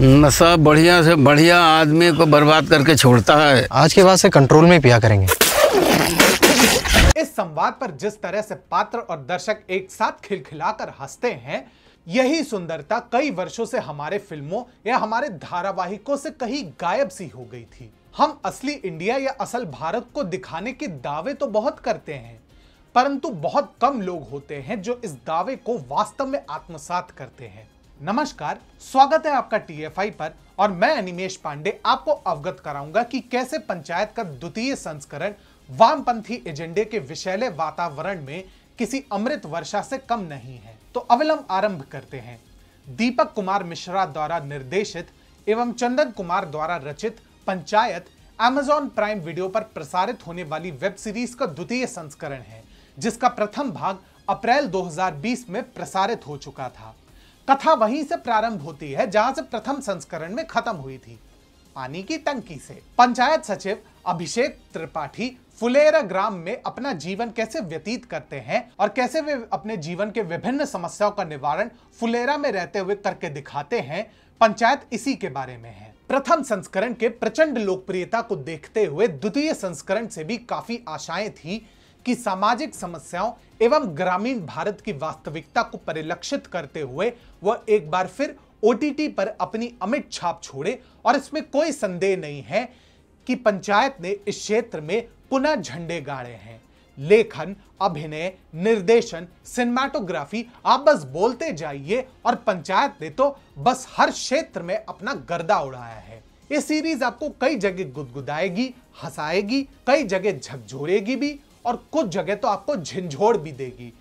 नशा बढ़िया से बढ़िया आदमी को बर्बाद करके छोड़ता है आज के बाद से कंट्रोल में पिया करेंगे इस संवाद पर जिस तरह से पात्र और दर्शक एक साथ खिलखिलाकर हंसते हैं यही सुंदरता कई वर्षों से हमारे फिल्मों या हमारे धारावाहिकों से कहीं गायब सी हो गई थी हम असली इंडिया या असल भारत को दिखाने के दावे तो बहुत करते हैं परंतु बहुत कम लोग होते हैं जो इस दावे को वास्तव में आत्मसात करते हैं नमस्कार स्वागत है आपका टीएफआई पर और मैं अनिमेश पांडे आपको अवगत कराऊंगा कि कैसे पंचायत का द्वितीय संस्करण वामपंथी एजेंडे के विषैले वातावरण में किसी अमृत वर्षा से कम नहीं है तो अविलंब आरंभ करते हैं दीपक कुमार मिश्रा द्वारा निर्देशित एवं चंदन कुमार द्वारा रचित पंचायत एमेजॉन प्राइम वीडियो पर प्रसारित होने वाली वेब सीरीज का द्वितीय संस्करण है जिसका प्रथम भाग अप्रैल 2020 में प्रसारित हो चुका था कथा वहीं से प्रारंभ होती है जहां से प्रथम संस्करण में खत्म हुई थी पानी की टंकी से पंचायत सचिव अभिषेक त्रिपाठी फुलेरा ग्राम में अपना जीवन कैसे व्यतीत करते हैं और कैसे वे अपने जीवन के विभिन्न समस्याओं का निवारण फुलेरा में रहते हुए करके दिखाते हैं पंचायत इसी के बारे में है प्रथम संस्करण के प्रचंड लोकप्रियता को देखते हुए द्वितीय संस्करण से भी काफी आशाएं थी कि सामाजिक समस्याओं एवं ग्रामीण भारत की वास्तविकता को परिलक्षित करते हुए वह एक बार फिर ओटीटी पर अपनी अमिट छाप छोड़े और इसमें कोई संदेह नहीं है कि पंचायत ने इस क्षेत्र में पुनः झंडे गाड़े हैं लेखन अभिनय निर्देशन सिनेमाटोग्राफी आप बस बोलते जाइए और पंचायत ने तो बस हर क्षेत्र में अपना गर्दा उड़ाया है ये सीरीज आपको कई जगह गुदगुदाएगी हंसाएगी कई जगह झकझोरेगी भी और कुछ जगह तो आपको झंझोड़ भी देगी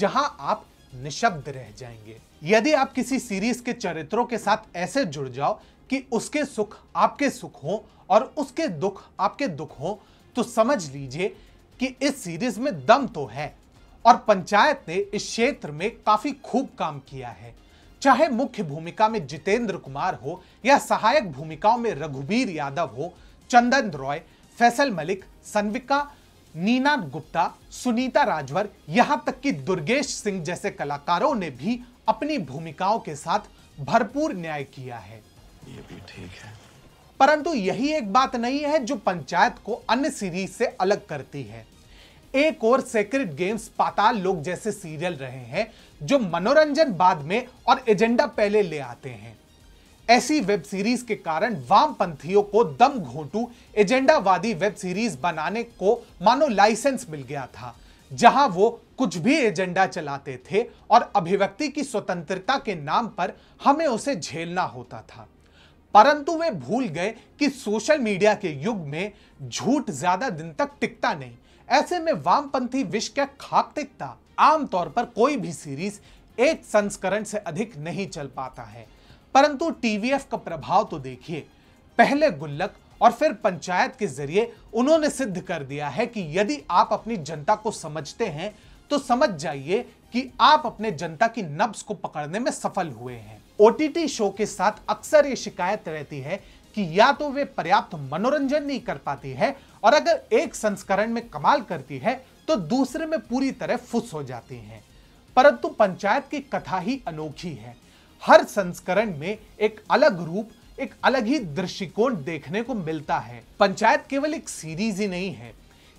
जहां आप निशब्द रह जाएंगे यदि आप किसी सीरीज के चरित्रों के साथ ऐसे जुड़ जाओ कि उसके सुख आपके सुख हो और उसके दुख आपके दुख हो तो समझ लीजिए कि इस सीरीज में दम तो है और पंचायत ने इस क्षेत्र में काफी खूब काम किया है चाहे मुख्य भूमिका में जितेंद्र कुमार हो या सहायक भूमिकाओं में रघुबीर यादव हो चंदन रॉय फैसल मलिक सन्विका नीना गुप्ता सुनीता राजवर यहां तक कि दुर्गेश सिंह जैसे कलाकारों ने भी अपनी भूमिकाओं के साथ भरपूर न्याय किया है ये भी ठीक है परंतु यही एक बात नहीं है जो पंचायत को अन्य सीरीज से अलग करती है एक और सेक्रेट गेम्स पाताल लोग जैसे सीरियल रहे हैं जो मनोरंजन बाद में और एजेंडा पहले ले आते हैं ऐसी वेब सीरीज के कारण वामपंथियों को दम घोटू एजेंडावादी वेब सीरीज बनाने को मानो लाइसेंस मिल गया था जहां वो कुछ भी एजेंडा चलाते थे और अभिव्यक्ति की स्वतंत्रता के नाम पर हमें उसे झेलना होता था परंतु वे भूल गए कि सोशल मीडिया के युग में झूठ ज्यादा दिन तक टिकता नहीं ऐसे में वामपंथी विश्व क्या खाक टिकता आमतौर पर कोई भी सीरीज एक संस्करण से अधिक नहीं चल पाता है परंतु टीवीएफ का प्रभाव तो देखिए पहले गुल्लक और फिर पंचायत के जरिए उन्होंने सिद्ध कर दिया है कि यदि आप अपनी जनता को समझते हैं तो समझ जाइए कि आप अपने जनता की नब्स को पकड़ने में सफल हुए हैं ओटीटी शो के साथ अक्सर ये शिकायत रहती है कि या तो वे पर्याप्त मनोरंजन नहीं कर पाती है और अगर एक संस्करण में कमाल करती है तो दूसरे में पूरी तरह फुस हो जाती हैं परंतु पंचायत की कथा ही अनोखी है हर संस्करण में एक अलग रूप एक अलग ही दृष्टिकोण देखने को मिलता है पंचायत केवल एक सीरीज ही नहीं है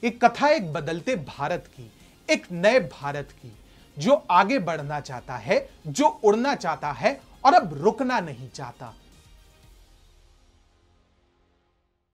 एक कथा एक बदलते भारत की एक नए भारत की जो आगे बढ़ना चाहता है जो उड़ना चाहता है और अब रुकना नहीं चाहता